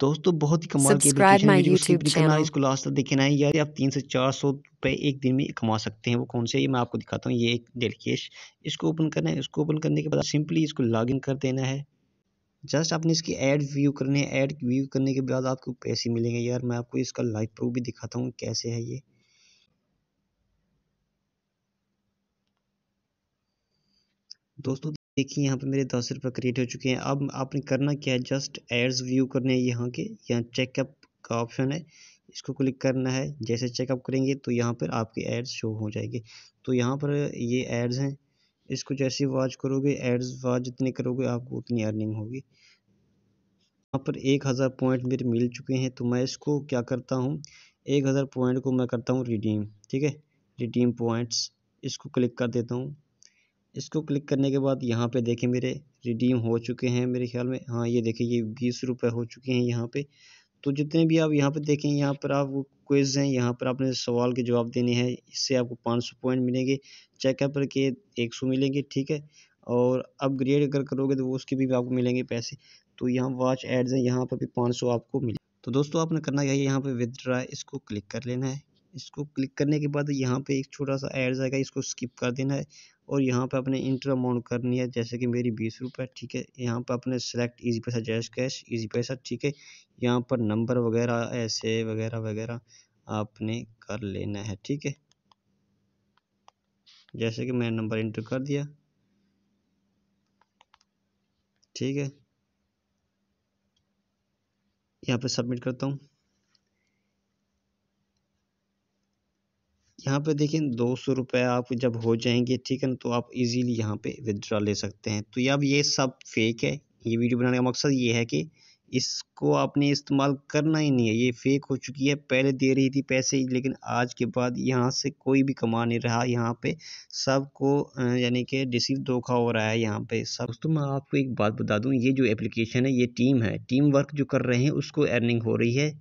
दोस्तों बहुत ही कमाल की एप्लीकेशन है इसको लास्ट तक देखना है यार आप तीन से चार सौ रुपये एक दिन में कमा सकते हैं वो कौन से ये मैं आपको दिखाता हूँ ये एक डेलीकेश इसको ओपन करना है इसको ओपन करने के बाद सिंपली इसको लॉगिन कर देना है जस्ट आपने इसकी ऐड व्यू करने है एड व्यू करने के बाद आपको पैसे मिलेंगे यार मैं आपको इसका लाइव प्रूफ भी दिखाता हूँ कैसे है ये दोस्तों देखिए यहाँ पे मेरे दस रुपये क्रिएट हो चुके हैं अब आपने करना क्या है जस्ट एड्स व्यू करने हैं यहाँ के यहाँ चेकअप का ऑप्शन है इसको क्लिक करना है जैसे चेकअप करेंगे तो यहाँ पर आपके एड्स शो हो जाएंगे तो यहाँ पर ये एड्स हैं इसको जैसे वॉच करोगे एड्स वॉच जितने करोगे आपको उतनी अर्निंग होगी यहाँ पर एक हज़ार पॉइंट मेरे मिल चुके हैं तो मैं इसको क्या करता हूँ एक हज़ार पॉइंट को मैं करता हूँ रिडीम ठीक है रिडीम पॉइंट्स इसको क्लिक कर देता हूँ इसको क्लिक करने के बाद यहाँ पे देखें मेरे रिडीम हो चुके हैं मेरे ख्याल में हाँ ये देखें ये बीस रुपये हो चुके हैं यहाँ पे तो जितने भी आप यहाँ पे देखें यहाँ पर आप क्विज हैं यहाँ पर आपने सवाल के जवाब देने हैं इससे आपको पाँच सौ पॉइंट मिलेंगे चेकअप करके के एक सौ मिलेंगे ठीक है और अपग्रेड अगर करोगे तो वो उसके भी आपको मिलेंगे पैसे तो यहाँ वॉच एड्स हैं यहाँ पर भी पाँच सौ आपको मिले तो दोस्तों आपने करना यही यहाँ पर विदड्रा इसको क्लिक कर लेना है इसको क्लिक करने के बाद यहाँ पे एक छोटा सा ऐड जाएगा इसको स्किप कर देना है और यहाँ पे अपने इंटर अमाउंट करनी है जैसे कि मेरी बीस रुपये ठीक है यहाँ पे अपने सेलेक्ट इजी पैसा जैश कैश इजी पैसा ठीक है यहाँ पर नंबर वगैरह ऐसे वगैरह वगैरह आपने कर लेना है ठीक है जैसे कि मैंने नंबर इंटर कर दिया ठीक है यहाँ पर सबमिट करता हूँ यहाँ पे देखिए दो सौ रुपये आप जब हो जाएंगे ठीक है ना तो आप इजीली यहाँ पे विदड्रा ले सकते हैं तो अब ये सब फेक है ये वीडियो बनाने का मकसद ये है कि इसको आपने इस्तेमाल करना ही नहीं है ये फेक हो चुकी है पहले दे रही थी पैसे लेकिन आज के बाद यहाँ से कोई भी कमा नहीं रहा यहाँ पे सबको यानी कि रिसीव धोखा हो रहा है यहाँ पे सब तो मैं आपको एक बात बता दूँ ये जो एप्लीकेशन है ये टीम है टीम वर्क जो कर रहे हैं उसको अर्निंग हो रही है